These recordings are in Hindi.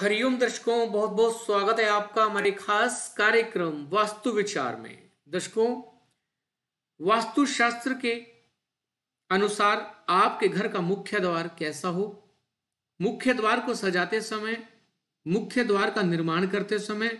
हरिओम दर्शकों बहुत बहुत स्वागत है आपका हमारे खास कार्यक्रम वास्तु विचार में दर्शकों वास्तु शास्त्र के अनुसार आपके घर का मुख्य द्वार कैसा हो मुख्य द्वार को सजाते समय मुख्य द्वार का निर्माण करते समय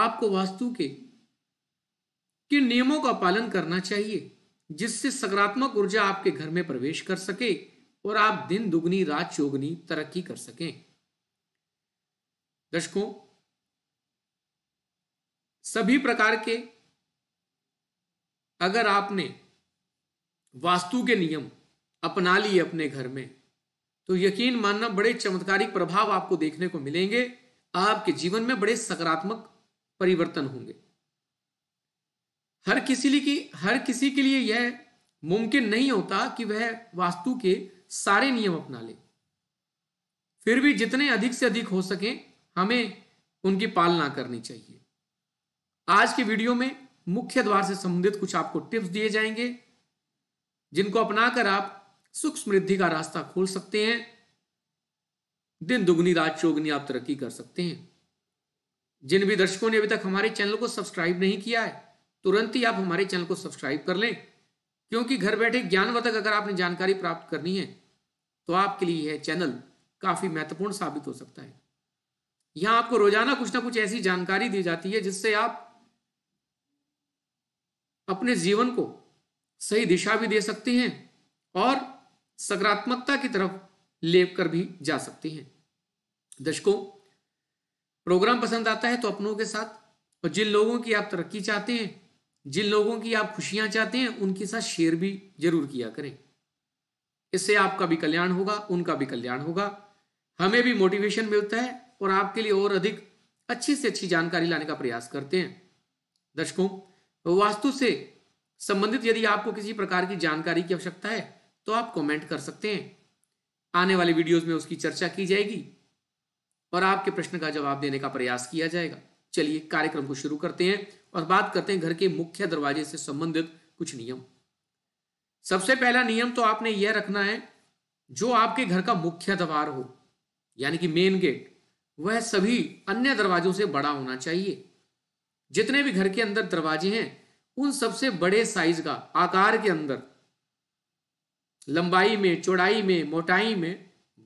आपको वास्तु के किन नियमों का पालन करना चाहिए जिससे सकारात्मक ऊर्जा आपके घर में प्रवेश कर सके और आप दिन दुगनी रात चौगनी तरक्की कर सकें दर्शकों सभी प्रकार के अगर आपने वास्तु के नियम अपना लिए अपने घर में तो यकीन मानना बड़े चमत्कारिक प्रभाव आपको देखने को मिलेंगे आपके जीवन में बड़े सकारात्मक परिवर्तन होंगे हर किसी लिए की हर किसी के लिए यह मुमकिन नहीं होता कि वह वास्तु के सारे नियम अपना ले फिर भी जितने अधिक से अधिक हो सके हमें उनकी पालना करनी चाहिए आज की वीडियो में मुख्य द्वार से संबंधित कुछ आपको टिप्स दिए जाएंगे जिनको अपनाकर आप सुख समृद्धि का रास्ता खोल सकते हैं दिन दुगनी रात चौगनी आप तरक्की कर सकते हैं जिन भी दर्शकों ने अभी तक हमारे चैनल को सब्सक्राइब नहीं किया है तुरंत ही आप हमारे चैनल को सब्सक्राइब कर लें क्योंकि घर बैठे ज्ञानवर्धक अगर आपने जानकारी प्राप्त करनी है तो आपके लिए यह चैनल काफी महत्वपूर्ण साबित हो सकता है यहां आपको रोजाना कुछ ना कुछ ऐसी जानकारी दी जाती है जिससे आप अपने जीवन को सही दिशा भी दे सकती हैं और सकारात्मकता की तरफ लेकर भी जा सकती हैं दर्शकों प्रोग्राम पसंद आता है तो अपनों के साथ और जिन लोगों की आप तरक्की चाहते हैं जिन लोगों की आप खुशियां चाहते हैं उनके साथ शेयर भी जरूर किया करें इससे आपका भी कल्याण होगा उनका भी कल्याण होगा हमें भी मोटिवेशन मिलता है और आपके लिए और अधिक अच्छी से अच्छी जानकारी लाने का प्रयास करते हैं दर्शकों वास्तु से संबंधित यदि आपको किसी प्रकार की जानकारी की आवश्यकता है तो आप कमेंट कर सकते हैं आने वाले वीडियोस में उसकी चर्चा की जाएगी और आपके प्रश्न का जवाब देने का प्रयास किया जाएगा चलिए कार्यक्रम को शुरू करते हैं और बात करते हैं घर के मुख्य दरवाजे से संबंधित कुछ नियम सबसे पहला नियम तो आपने यह रखना है जो आपके घर का मुख्य द्वार हो यानी कि मेन गेट वह सभी अन्य दरवाजों से बड़ा होना चाहिए जितने भी घर के अंदर दरवाजे हैं उन सबसे बड़े साइज का आकार के अंदर लंबाई में चौड़ाई में मोटाई में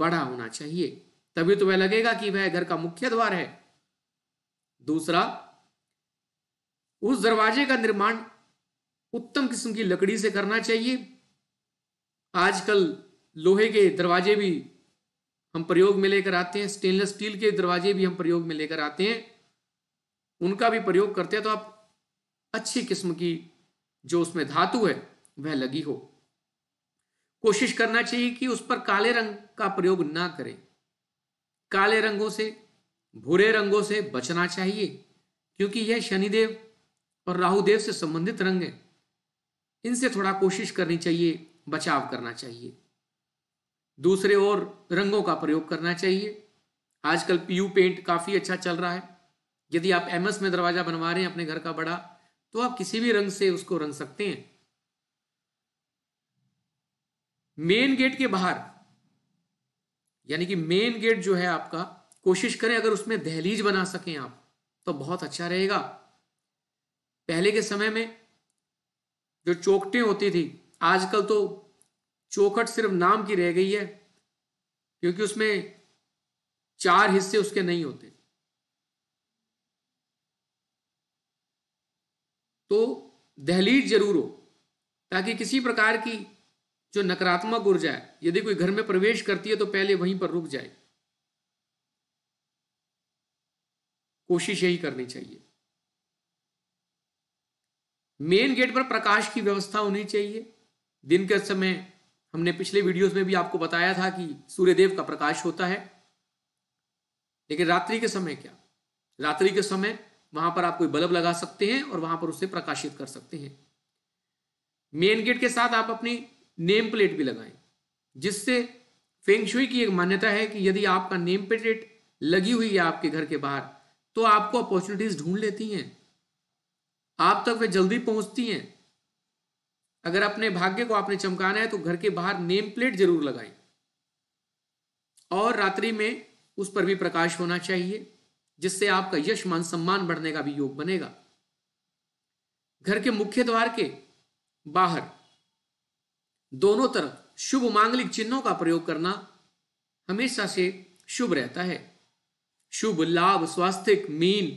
बड़ा होना चाहिए तभी तो वह लगेगा कि वह घर का मुख्य द्वार है दूसरा उस दरवाजे का निर्माण उत्तम किस्म की लकड़ी से करना चाहिए आजकल लोहे के दरवाजे भी हम प्रयोग में लेकर आते हैं स्टेनलेस स्टील के दरवाजे भी हम प्रयोग में लेकर आते हैं उनका भी प्रयोग करते हैं तो आप अच्छी किस्म की जो उसमें धातु है वह लगी हो कोशिश करना चाहिए कि उस पर काले रंग का प्रयोग ना करें काले रंगों से भूरे रंगों से बचना चाहिए क्योंकि यह शनिदेव और राहुदेव से संबंधित रंग है इनसे थोड़ा कोशिश करनी चाहिए बचाव करना चाहिए दूसरे और रंगों का प्रयोग करना चाहिए आजकल पीयू पेंट काफ़ी अच्छा चल रहा है यदि आप एमएस में दरवाज़ा बनवा रहे हैं अपने घर का बड़ा तो आप किसी भी रंग से उसको रंग सकते हैं मेन गेट के बाहर यानी कि मेन गेट जो है आपका कोशिश करें अगर उसमें दहलीज बना सकें आप तो बहुत अच्छा रहेगा पहले के समय में जो चौकटें होती थी आजकल तो चौखट सिर्फ नाम की रह गई है क्योंकि उसमें चार हिस्से उसके नहीं होते तो दहलीज जरूर हो ताकि किसी प्रकार की जो नकारात्मक ऊर्जा है यदि कोई घर में प्रवेश करती है तो पहले वहीं पर रुक जाए कोशिश यही करनी चाहिए मेन गेट पर प्रकाश की व्यवस्था होनी चाहिए दिन के समय हमने पिछले वीडियोस में भी आपको बताया था कि सूर्यदेव का प्रकाश होता है लेकिन रात्रि के समय क्या रात्रि के समय वहां पर आप कोई बल्ब लगा सकते हैं और वहां पर उसे प्रकाशित कर सकते हैं मेन गेट के साथ आप अपनी नेम प्लेट भी लगाएं जिससे फेंगशुई की एक मान्यता है कि यदि आपका नेम प्लेट लगी हुई है आपके घर के बाहर तो आपको अपॉर्चुनिटीज ढूंढ लेती हैं आप तक वे जल्दी पहुंचती हैं अगर अपने भाग्य को आपने चमकाना है तो घर के बाहर नेम प्लेट जरूर लगाएं और रात्रि में उस पर भी प्रकाश होना चाहिए जिससे आपका यश मान सम्मान बढ़ने का भी योग बनेगा घर के मुख्य द्वार के बाहर दोनों तरफ शुभ मांगलिक चिन्हों का प्रयोग करना हमेशा से शुभ रहता है शुभ लाभ स्वास्थ्य मीन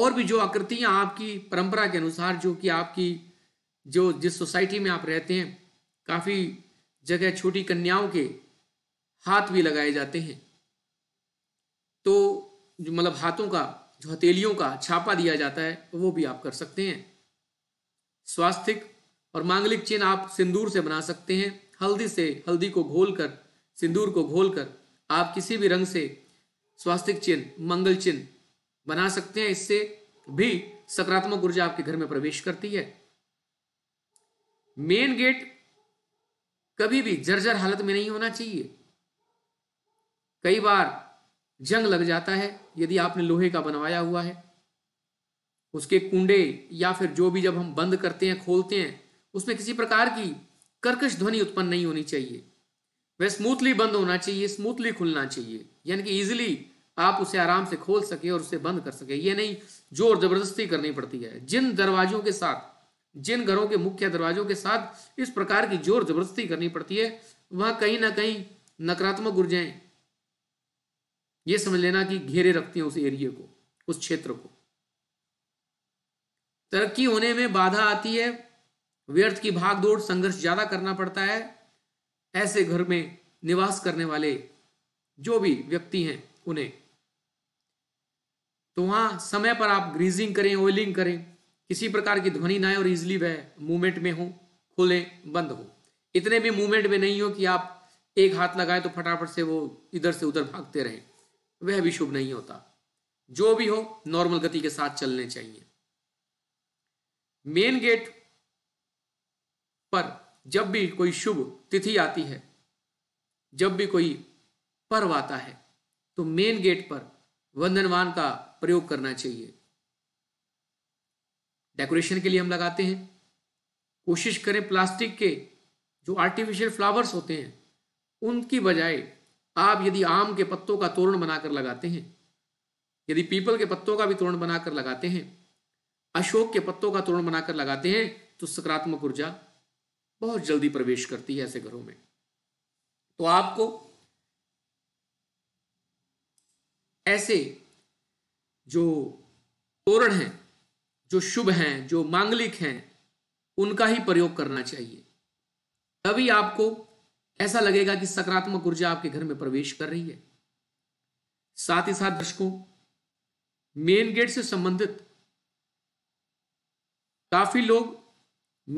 और भी जो आकृतियां आपकी परंपरा के अनुसार जो कि आपकी जो जिस सोसाइटी में आप रहते हैं काफ़ी जगह छोटी कन्याओं के हाथ भी लगाए जाते हैं तो जो मतलब हाथों का जो हथेलियों का छापा दिया जाता है वो भी आप कर सकते हैं स्वास्थिक और मांगलिक चिन्ह आप सिंदूर से बना सकते हैं हल्दी से हल्दी को घोल कर सिंदूर को घोल कर आप किसी भी रंग से स्वास्थ्य चिन्ह मंगल चिन्ह बना सकते हैं इससे भी सकारात्मक ऊर्जा आपके घर में प्रवेश करती है मेन गेट कभी भी जर्जर हालत में नहीं होना चाहिए कई बार जंग लग जाता है यदि आपने लोहे का बनवाया हुआ है उसके कुंडे या फिर जो भी जब हम बंद करते हैं खोलते हैं उसमें किसी प्रकार की कर्कश ध्वनि उत्पन्न नहीं होनी चाहिए वह स्मूथली बंद होना चाहिए स्मूथली खुलना चाहिए यानी कि इजिली आप उसे आराम से खोल सके और उसे बंद कर सके ये नहीं जोर जबरदस्ती करनी पड़ती है जिन दरवाजों के साथ जिन घरों के मुख्य दरवाजों के साथ इस प्रकार की जोर जबरदस्ती करनी पड़ती है वह कहीं ना कहीं नकारात्मक ऊर्जाएं यह समझ लेना कि घेरे रखती हैं उस एरिए को उस क्षेत्र को तरक्की होने में बाधा आती है व्यर्थ की भागदौड़ संघर्ष ज्यादा करना पड़ता है ऐसे घर में निवास करने वाले जो भी व्यक्ति हैं उन्हें तो वहां समय पर आप ग्रीजिंग करें ऑयलिंग करें किसी प्रकार की ध्वनि ना और इजिली वह मूवमेंट में हो खुले बंद हो इतने भी मूवमेंट में नहीं हो कि आप एक हाथ लगाए तो फटाफट से वो इधर से उधर भागते रहे वह भी शुभ नहीं होता जो भी हो नॉर्मल गति के साथ चलने चाहिए मेन गेट पर जब भी कोई शुभ तिथि आती है जब भी कोई पर्व आता है तो मेन गेट पर वंदनवान का प्रयोग करना चाहिए डेकोरेशन के लिए हम लगाते हैं कोशिश करें प्लास्टिक के जो आर्टिफिशियल फ्लावर्स होते हैं उनकी बजाय आप यदि आम के पत्तों का तोरण बनाकर लगाते हैं यदि पीपल के पत्तों का भी तोरण बनाकर लगाते हैं अशोक के पत्तों का तोरण बनाकर लगाते हैं तो सकारात्मक ऊर्जा बहुत जल्दी प्रवेश करती है ऐसे घरों में तो आपको ऐसे जो तोरण हैं जो शुभ हैं जो मांगलिक हैं उनका ही प्रयोग करना चाहिए तभी आपको ऐसा लगेगा कि सकारात्मक ऊर्जा आपके घर में प्रवेश कर रही है साथ ही साथ दर्शकों मेन गेट से संबंधित काफी लोग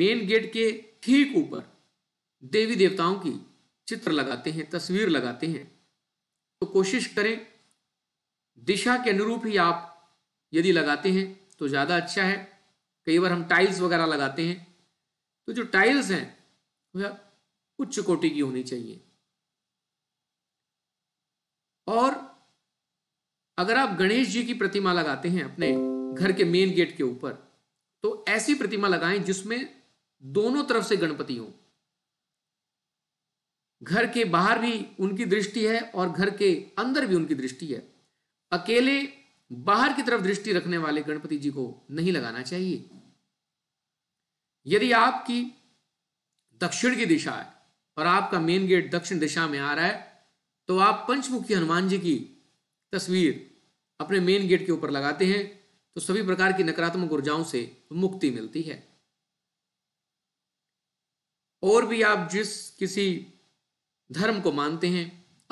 मेन गेट के ठीक ऊपर देवी देवताओं की चित्र लगाते हैं तस्वीर लगाते हैं तो कोशिश करें दिशा के अनुरूप ही आप यदि लगाते हैं तो ज़्यादा अच्छा है कई बार हम टाइल्स वगैरह लगाते हैं तो जो टाइल्स हैं वह उच्च कोटि की होनी चाहिए और अगर आप गणेश जी की प्रतिमा लगाते हैं अपने घर के मेन गेट के ऊपर तो ऐसी प्रतिमा लगाएं जिसमें दोनों तरफ से गणपति हो घर के बाहर भी उनकी दृष्टि है और घर के अंदर भी उनकी दृष्टि है अकेले बाहर की तरफ दृष्टि रखने वाले गणपति जी को नहीं लगाना चाहिए यदि आपकी दक्षिण की दिशा है और आपका मेन गेट दक्षिण दिशा में आ रहा है तो आप पंचमुखी हनुमान जी की तस्वीर अपने मेन गेट के ऊपर लगाते हैं तो सभी प्रकार की नकारात्मक ऊर्जाओं से मुक्ति मिलती है और भी आप जिस किसी धर्म को मानते हैं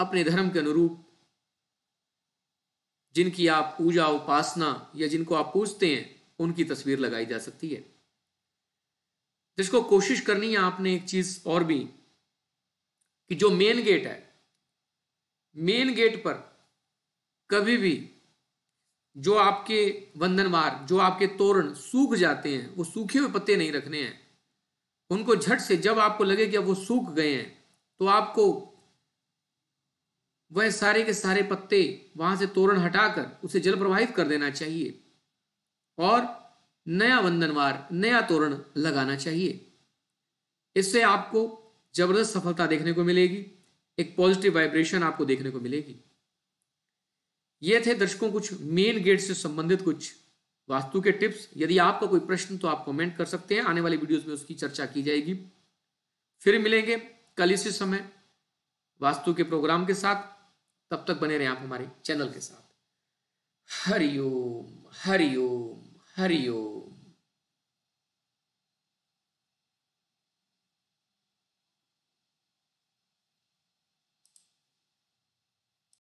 अपने धर्म के अनुरूप जिनकी आप पूजा उपासना या जिनको आप पूजते हैं उनकी तस्वीर लगाई जा सकती है जिसको कोशिश करनी है आपने एक चीज और भी कि जो मेन गेट है मेन गेट पर कभी भी जो आपके वंदनवार जो आपके तोरण सूख जाते हैं वो सूखे हुए पत्ते नहीं रखने हैं उनको झट से जब आपको लगे कि अब वो सूख गए हैं तो आपको वह सारे के सारे पत्ते वहां से तोरण हटाकर उसे जल प्रवाहित कर देना चाहिए और नया वंदनवार नया तोरण लगाना चाहिए इससे आपको जबरदस्त सफलता देखने को मिलेगी एक पॉजिटिव वाइब्रेशन आपको देखने को मिलेगी ये थे दर्शकों कुछ मेन गेट से संबंधित कुछ वास्तु के टिप्स यदि आपका कोई प्रश्न तो आप कमेंट कर सकते हैं आने वाली वीडियोस में उसकी चर्चा की जाएगी फिर मिलेंगे कल इसी समय वास्तु के प्रोग्राम के साथ तब तक बने रहे आप हमारे चैनल के साथ हरिओम हरिओम हरिओम